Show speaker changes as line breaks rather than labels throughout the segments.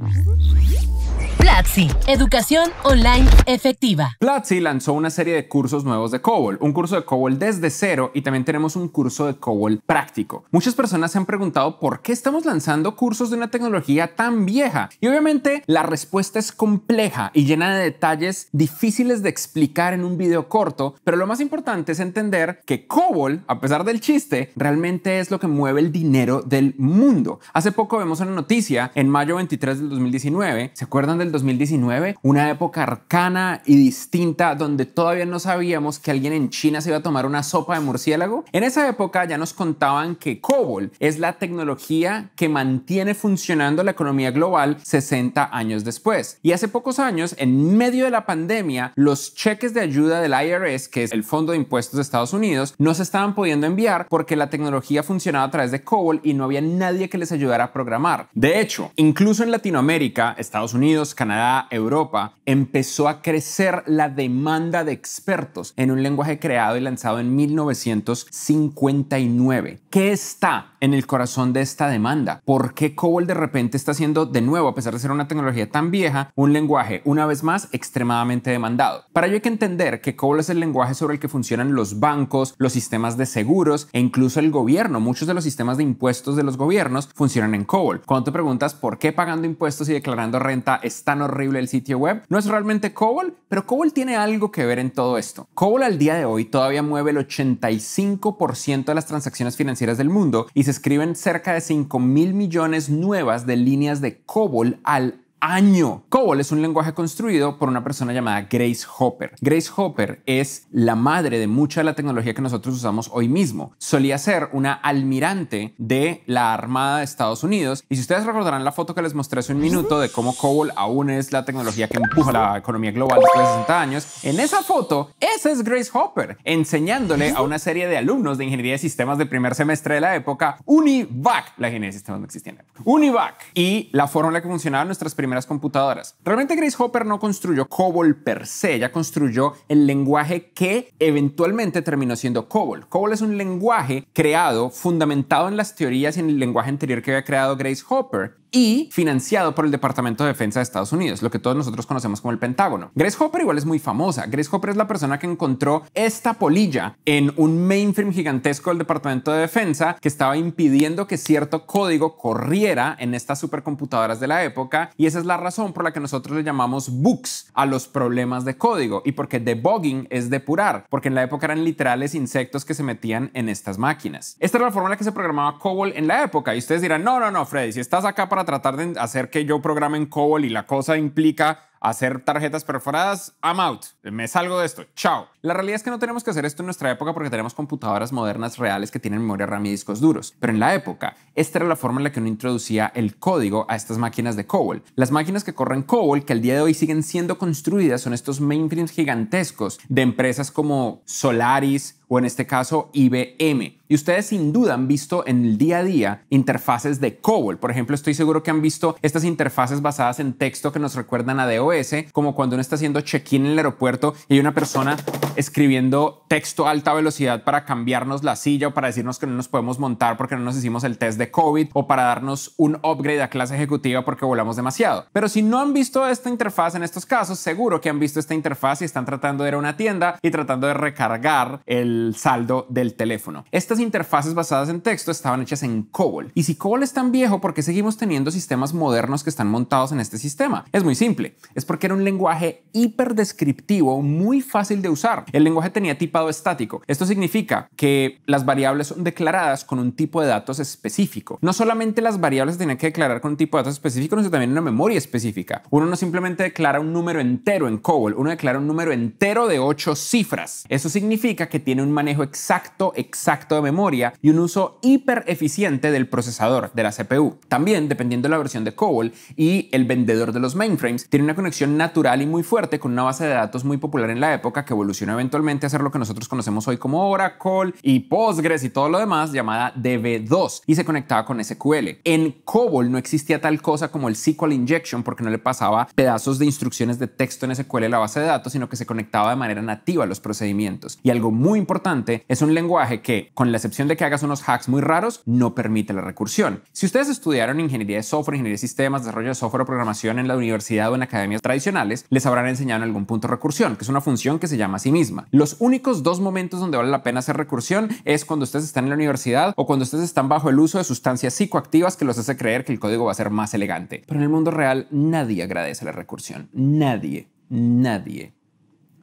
Mm-hmm. Platzi, educación online efectiva. Platzi lanzó una serie de cursos nuevos de COBOL, un curso de COBOL desde cero y también tenemos un curso de COBOL práctico. Muchas personas se han preguntado por qué estamos lanzando cursos de una tecnología tan vieja y obviamente la respuesta es compleja y llena de detalles difíciles de explicar en un video corto, pero lo más importante es entender que COBOL, a pesar del chiste, realmente es lo que mueve el dinero del mundo. Hace poco vemos una noticia en mayo 23 del 2019, ¿se acuerdan del 2019? 2019, una época arcana y distinta donde todavía no sabíamos que alguien en China se iba a tomar una sopa de murciélago. En esa época ya nos contaban que COBOL es la tecnología que mantiene funcionando la economía global 60 años después. Y hace pocos años, en medio de la pandemia, los cheques de ayuda del IRS, que es el Fondo de Impuestos de Estados Unidos, no se estaban pudiendo enviar porque la tecnología funcionaba a través de COBOL y no había nadie que les ayudara a programar. De hecho, incluso en Latinoamérica, Estados Unidos, Canadá, Europa, empezó a crecer la demanda de expertos en un lenguaje creado y lanzado en 1959. ¿Qué está en el corazón de esta demanda. ¿Por qué COBOL de repente está siendo de nuevo, a pesar de ser una tecnología tan vieja, un lenguaje una vez más extremadamente demandado? Para ello hay que entender que COBOL es el lenguaje sobre el que funcionan los bancos, los sistemas de seguros e incluso el gobierno. Muchos de los sistemas de impuestos de los gobiernos funcionan en COBOL. Cuando te preguntas por qué pagando impuestos y declarando renta es tan horrible el sitio web, no es realmente COBOL, pero COBOL tiene algo que ver en todo esto. COBOL al día de hoy todavía mueve el 85% de las transacciones financieras del mundo y se escriben cerca de 5 mil millones nuevas de líneas de COBOL al año. COBOL es un lenguaje construido por una persona llamada Grace Hopper. Grace Hopper es la madre de mucha de la tecnología que nosotros usamos hoy mismo. Solía ser una almirante de la Armada de Estados Unidos y si ustedes recordarán la foto que les mostré hace un minuto de cómo COBOL aún es la tecnología que empuja la economía global después de 60 años, en esa foto esa es Grace Hopper enseñándole a una serie de alumnos de ingeniería de sistemas de primer semestre de la época UNIVAC, la ingeniería de sistemas no existía en la UNIVAC y la fórmula que funcionaban nuestras primeras computadoras. Realmente Grace Hopper no construyó COBOL per se, ella construyó el lenguaje que eventualmente terminó siendo COBOL. COBOL es un lenguaje creado, fundamentado en las teorías y en el lenguaje anterior que había creado Grace Hopper, y financiado por el Departamento de Defensa de Estados Unidos, lo que todos nosotros conocemos como el Pentágono. Grace Hopper igual es muy famosa. Grace Hopper es la persona que encontró esta polilla en un mainframe gigantesco del Departamento de Defensa que estaba impidiendo que cierto código corriera en estas supercomputadoras de la época y esa es la razón por la que nosotros le llamamos bugs a los problemas de código y porque debugging es depurar, porque en la época eran literales insectos que se metían en estas máquinas. Esta era la forma en la que se programaba COBOL en la época y ustedes dirán, no, no, no, Freddy, si estás acá para tratar de hacer que yo programe en COBOL y la cosa implica hacer tarjetas perforadas, I'm out, me salgo de esto, chao. La realidad es que no tenemos que hacer esto en nuestra época porque tenemos computadoras modernas reales que tienen memoria RAM y discos duros, pero en la época esta era la forma en la que uno introducía el código a estas máquinas de COBOL. Las máquinas que corren COBOL, que al día de hoy siguen siendo construidas, son estos mainframes gigantescos de empresas como Solaris, o en este caso IBM. Y ustedes sin duda han visto en el día a día interfaces de COBOL. Por ejemplo, estoy seguro que han visto estas interfaces basadas en texto que nos recuerdan a hoy como cuando uno está haciendo check-in en el aeropuerto y hay una persona escribiendo texto a alta velocidad para cambiarnos la silla o para decirnos que no nos podemos montar porque no nos hicimos el test de COVID o para darnos un upgrade a clase ejecutiva porque volamos demasiado. Pero si no han visto esta interfaz en estos casos, seguro que han visto esta interfaz y están tratando de ir a una tienda y tratando de recargar el saldo del teléfono. Estas interfaces basadas en texto estaban hechas en COBOL. Y si COBOL es tan viejo, ¿por qué seguimos teniendo sistemas modernos que están montados en este sistema? Es muy simple es porque era un lenguaje hiperdescriptivo, muy fácil de usar. El lenguaje tenía tipado estático. Esto significa que las variables son declaradas con un tipo de datos específico. No solamente las variables tenían que declarar con un tipo de datos específico, sino también una memoria específica. Uno no simplemente declara un número entero en COBOL, uno declara un número entero de ocho cifras. Eso significa que tiene un manejo exacto, exacto de memoria y un uso hiper eficiente del procesador, de la CPU. También, dependiendo de la versión de COBOL y el vendedor de los mainframes, tiene una conexión natural y muy fuerte con una base de datos muy popular en la época que evolucionó eventualmente a ser lo que nosotros conocemos hoy como Oracle y Postgres y todo lo demás llamada DB2 y se conectaba con SQL. En COBOL no existía tal cosa como el SQL injection porque no le pasaba pedazos de instrucciones de texto en SQL a la base de datos, sino que se conectaba de manera nativa a los procedimientos. Y algo muy importante es un lenguaje que, con la excepción de que hagas unos hacks muy raros, no permite la recursión. Si ustedes estudiaron ingeniería de software, ingeniería de sistemas, desarrollo de software o programación en la universidad o en academias tradicionales, les habrán enseñado en algún punto recursión, que es una función que se llama a sí misma. Los únicos dos momentos donde vale la pena hacer recursión es cuando ustedes están en la universidad o cuando ustedes están bajo el uso de sustancias psicoactivas que los hace creer que el código va a ser más elegante. Pero en el mundo real nadie agradece la recursión. Nadie, nadie,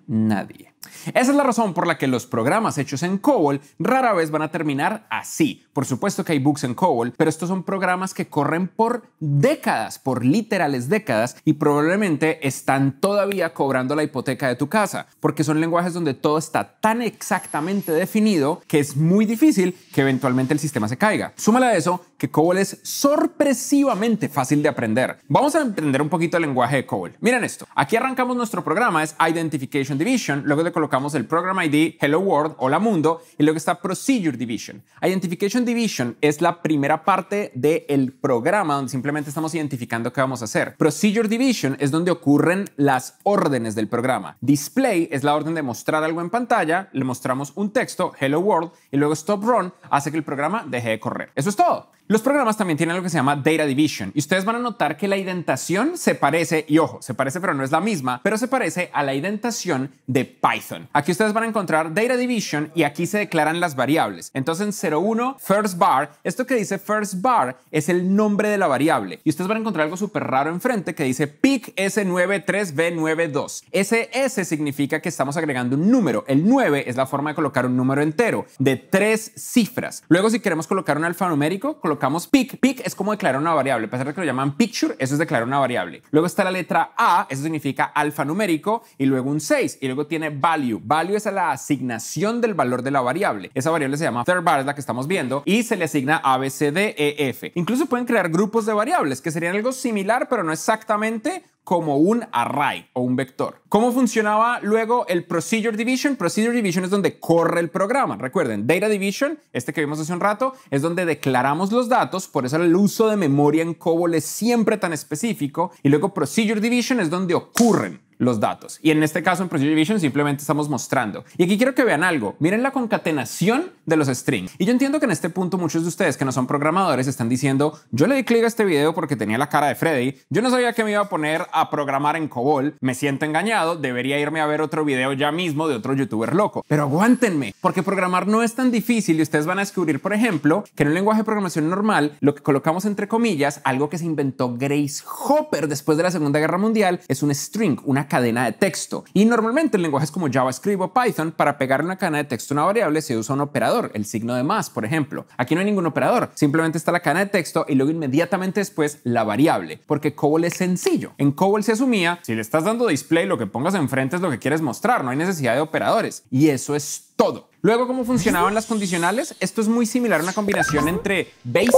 nadie. Esa es la razón por la que los programas hechos en COBOL rara vez van a terminar así. Por supuesto que hay bugs en COBOL, pero estos son programas que corren por décadas, por literales décadas, y probablemente están todavía cobrando la hipoteca de tu casa, porque son lenguajes donde todo está tan exactamente definido que es muy difícil que eventualmente el sistema se caiga. Súmale a eso que COBOL es sorpresivamente fácil de aprender. Vamos a entender un poquito el lenguaje de COBOL. Miren esto. Aquí arrancamos nuestro programa, es Identification Division, luego colocamos el Program ID Hello World, Hola Mundo, y luego está Procedure Division. Identification Division es la primera parte del programa donde simplemente estamos identificando qué vamos a hacer. Procedure Division es donde ocurren las órdenes del programa. Display es la orden de mostrar algo en pantalla, le mostramos un texto, Hello World, y luego Stop Run hace que el programa deje de correr. Eso es todo. Los programas también tienen lo que se llama Data Division y ustedes van a notar que la indentación se parece, y ojo, se parece pero no es la misma, pero se parece a la indentación de Python. Aquí ustedes van a encontrar Data Division y aquí se declaran las variables. Entonces en 01 first bar, esto que dice first bar es el nombre de la variable y ustedes van a encontrar algo súper raro enfrente que dice pic S93B92. SS S significa que estamos agregando un número. El 9 es la forma de colocar un número entero de tres cifras. Luego si queremos colocar un alfanumérico, colocamos pic, pic es como declarar una variable. A pesar de que lo llaman picture, eso es declarar una variable. Luego está la letra A, eso significa alfanumérico, y luego un 6, y luego tiene value. Value es la asignación del valor de la variable. Esa variable se llama third bar, es la que estamos viendo, y se le asigna A, B, C, D, E, F. Incluso pueden crear grupos de variables, que serían algo similar, pero no exactamente como un array o un vector. ¿Cómo funcionaba luego el Procedure Division? Procedure Division es donde corre el programa. Recuerden, Data Division, este que vimos hace un rato, es donde declaramos los datos, por eso el uso de memoria en COBOL es siempre tan específico. Y luego Procedure Division es donde ocurren los datos. Y en este caso en Procedure Vision simplemente estamos mostrando. Y aquí quiero que vean algo. Miren la concatenación de los strings. Y yo entiendo que en este punto muchos de ustedes que no son programadores están diciendo, yo le di clic a este video porque tenía la cara de Freddy, yo no sabía que me iba a poner a programar en COBOL, me siento engañado, debería irme a ver otro video ya mismo de otro youtuber loco. Pero aguántenme, porque programar no es tan difícil y ustedes van a descubrir, por ejemplo, que en un lenguaje de programación normal, lo que colocamos entre comillas, algo que se inventó Grace Hopper después de la Segunda Guerra Mundial, es un string, una cadena de texto. Y normalmente en lenguajes como JavaScript o Python, para pegar una cadena de texto a una variable se usa un operador, el signo de más, por ejemplo. Aquí no hay ningún operador, simplemente está la cadena de texto y luego inmediatamente después la variable, porque COBOL es sencillo. En COBOL se asumía, si le estás dando display, lo que pongas enfrente es lo que quieres mostrar, no hay necesidad de operadores. Y eso es todo. Luego, ¿cómo funcionaban las condicionales? Esto es muy similar a una combinación entre BASIC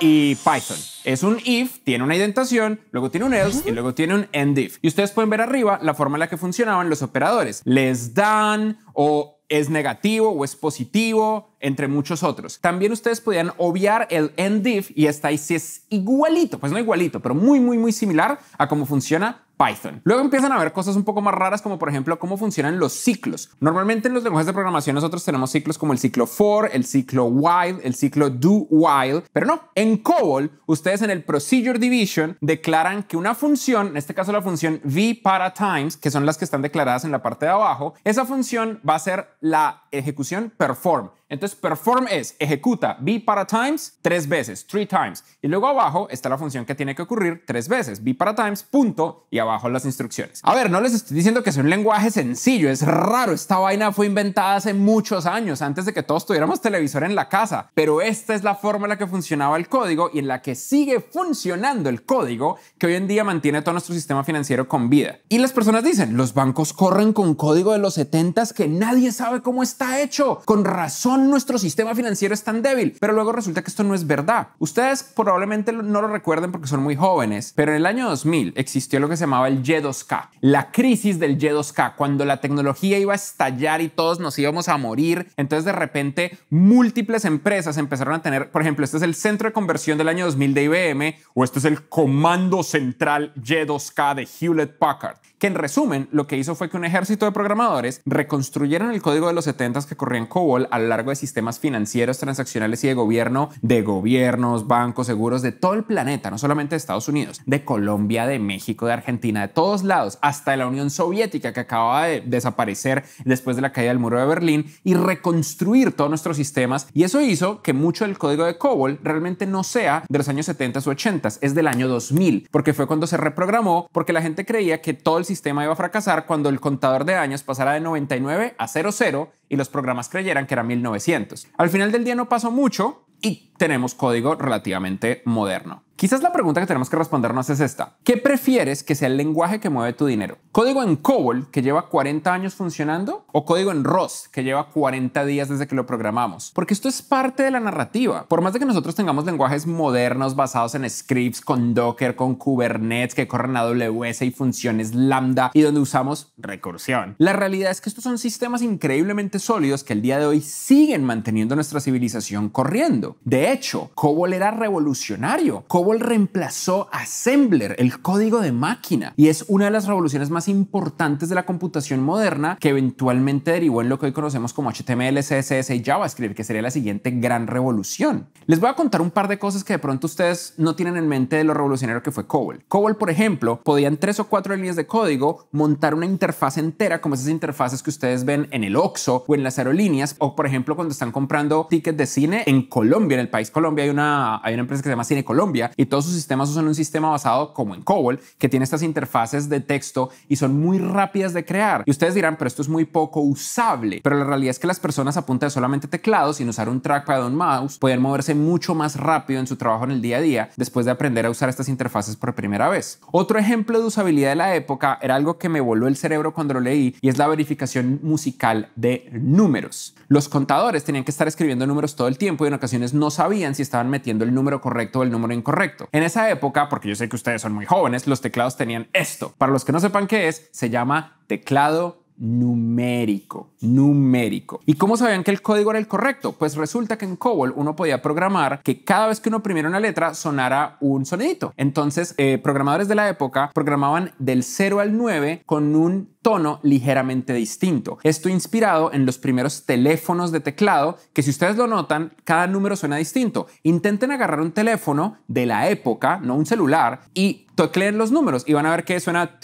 y Python. Es un if, tiene una indentación, luego tiene un else y luego tiene un end if. Y ustedes pueden ver arriba la forma en la que funcionaban los operadores. Les dan o es negativo o es positivo entre muchos otros. También ustedes podían obviar el if y esta ahí si es igualito, pues no igualito, pero muy, muy, muy similar a cómo funciona Python. Luego empiezan a ver cosas un poco más raras, como por ejemplo cómo funcionan los ciclos. Normalmente en los lenguajes de programación nosotros tenemos ciclos como el ciclo for, el ciclo while, el ciclo do while, pero no. En COBOL, ustedes en el procedure division declaran que una función, en este caso la función v para times, que son las que están declaradas en la parte de abajo, esa función va a ser la ejecución perform entonces, perform es ejecuta B para times tres veces, three times. Y luego abajo está la función que tiene que ocurrir tres veces, B para times, punto, y abajo las instrucciones. A ver, no les estoy diciendo que es un lenguaje sencillo, es raro. Esta vaina fue inventada hace muchos años, antes de que todos tuviéramos televisor en la casa. Pero esta es la forma en la que funcionaba el código y en la que sigue funcionando el código que hoy en día mantiene todo nuestro sistema financiero con vida. Y las personas dicen, los bancos corren con código de los 70s que nadie sabe cómo está hecho. Con razón nuestro sistema financiero es tan débil, pero luego resulta que esto no es verdad. Ustedes probablemente no lo recuerden porque son muy jóvenes, pero en el año 2000 existió lo que se llamaba el Y2K, la crisis del Y2K, cuando la tecnología iba a estallar y todos nos íbamos a morir. Entonces de repente múltiples empresas empezaron a tener, por ejemplo, este es el centro de conversión del año 2000 de IBM o este es el comando central Y2K de Hewlett Packard en resumen lo que hizo fue que un ejército de programadores reconstruyeron el código de los 70 que corrían COBOL a lo largo de sistemas financieros, transaccionales y de gobierno, de gobiernos, bancos, seguros, de todo el planeta, no solamente de Estados Unidos, de Colombia, de México, de Argentina, de todos lados, hasta de la Unión Soviética que acababa de desaparecer después de la caída del muro de Berlín y reconstruir todos nuestros sistemas. Y eso hizo que mucho del código de COBOL realmente no sea de los años 70 o 80, es del año 2000, porque fue cuando se reprogramó, porque la gente creía que todo el sistema sistema iba a fracasar cuando el contador de años pasara de 99 a 00 y los programas creyeran que era 1900. Al final del día no pasó mucho y tenemos código relativamente moderno. Quizás la pregunta que tenemos que respondernos es esta. ¿Qué prefieres que sea el lenguaje que mueve tu dinero? ¿Código en COBOL que lleva 40 años funcionando o código en ROS que lleva 40 días desde que lo programamos? Porque esto es parte de la narrativa. Por más de que nosotros tengamos lenguajes modernos basados en scripts, con Docker, con Kubernetes que corren AWS y funciones lambda y donde usamos recursión, la realidad es que estos son sistemas increíblemente sólidos que el día de hoy siguen manteniendo nuestra civilización corriendo. De hecho, COBOL era revolucionario. COBOL reemplazó Assembler, el código de máquina, y es una de las revoluciones más importantes de la computación moderna que eventualmente derivó en lo que hoy conocemos como HTML, CSS y JavaScript, que sería la siguiente gran revolución. Les voy a contar un par de cosas que de pronto ustedes no tienen en mente de lo revolucionario que fue COBOL. COBOL, por ejemplo, podían tres o cuatro líneas de código montar una interfaz entera como esas interfaces que ustedes ven en el OXO o en las aerolíneas o por ejemplo cuando están comprando tickets de cine en Colombia, en el país Colombia hay una, hay una empresa que se llama Cine Colombia y todos sus sistemas usan un sistema basado como en COBOL que tiene estas interfaces de texto y son muy rápidas de crear. Y ustedes dirán, pero esto es muy poco usable, pero la realidad es que las personas apuntan solamente teclados sin usar un trackpad o un mouse, pueden moverse mucho más rápido en su trabajo en el día a día después de aprender a usar estas interfaces por primera vez. Otro ejemplo de usabilidad de la época era algo que me voló el cerebro cuando lo leí y es la verificación musical de números. Los contadores tenían que estar escribiendo números todo el tiempo y en ocasiones no sabían si estaban metiendo el número correcto o el número incorrecto en esa época, porque yo sé que ustedes son muy jóvenes, los teclados tenían esto. Para los que no sepan qué es, se llama teclado numérico, numérico. ¿Y cómo sabían que el código era el correcto? Pues resulta que en COBOL uno podía programar que cada vez que uno oprimiera una letra sonara un sonidito. Entonces, eh, programadores de la época programaban del 0 al 9 con un tono ligeramente distinto. Esto inspirado en los primeros teléfonos de teclado, que si ustedes lo notan, cada número suena distinto. Intenten agarrar un teléfono de la época, no un celular, y toquen los números y van a ver que suena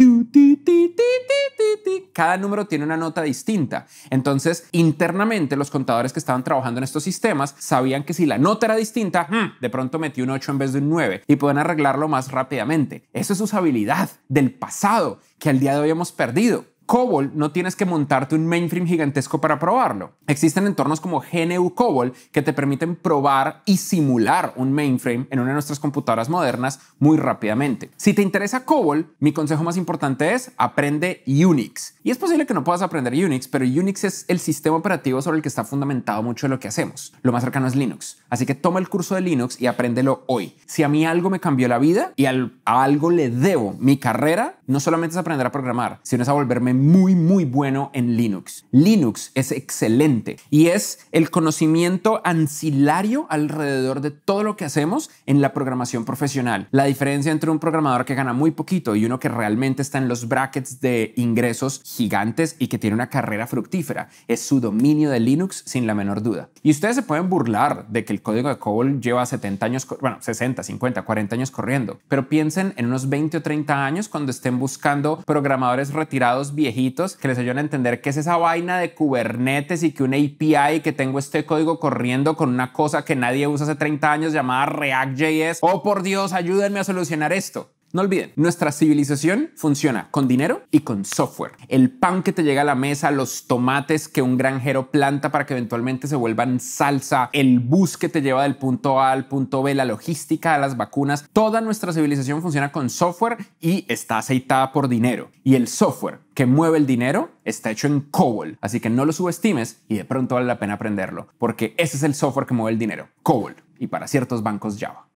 cada número tiene una nota distinta. Entonces, internamente los contadores que estaban trabajando en estos sistemas sabían que si la nota era distinta, hmm, de pronto metí un 8 en vez de un 9 y pueden arreglarlo más rápidamente. Esa es habilidad del pasado que al día de hoy hemos perdido. COBOL no tienes que montarte un mainframe gigantesco para probarlo. Existen entornos como GNU COBOL que te permiten probar y simular un mainframe en una de nuestras computadoras modernas muy rápidamente. Si te interesa COBOL, mi consejo más importante es aprende Unix. Y es posible que no puedas aprender Unix, pero Unix es el sistema operativo sobre el que está fundamentado mucho de lo que hacemos. Lo más cercano es Linux. Así que toma el curso de Linux y apréndelo hoy. Si a mí algo me cambió la vida y a algo le debo mi carrera, no solamente es aprender a programar, sino es a volverme muy, muy bueno en Linux. Linux es excelente y es el conocimiento ancillario alrededor de todo lo que hacemos en la programación profesional. La diferencia entre un programador que gana muy poquito y uno que realmente está en los brackets de ingresos gigantes y que tiene una carrera fructífera es su dominio de Linux sin la menor duda. Y ustedes se pueden burlar de que el código de COBOL lleva 70 años, bueno, 60, 50, 40 años corriendo, pero piensen en unos 20 o 30 años cuando estén buscando programadores retirados viejitos que les ayuden a entender qué es esa vaina de Kubernetes y que un API que tengo este código corriendo con una cosa que nadie usa hace 30 años llamada React.js. Oh, por Dios, ayúdenme a solucionar esto. No olviden, nuestra civilización funciona con dinero y con software. El pan que te llega a la mesa, los tomates que un granjero planta para que eventualmente se vuelvan salsa, el bus que te lleva del punto A al punto B, la logística las vacunas, toda nuestra civilización funciona con software y está aceitada por dinero. Y el software que mueve el dinero está hecho en COBOL, así que no lo subestimes y de pronto vale la pena aprenderlo, porque ese es el software que mueve el dinero, COBOL, y para ciertos bancos Java.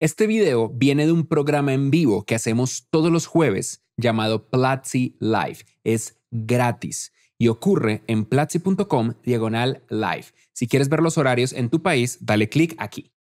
Este video viene de un programa en vivo que hacemos todos los jueves llamado Platzi Live. Es gratis y ocurre en platzi.com diagonal live. Si quieres ver los horarios en tu país, dale clic aquí.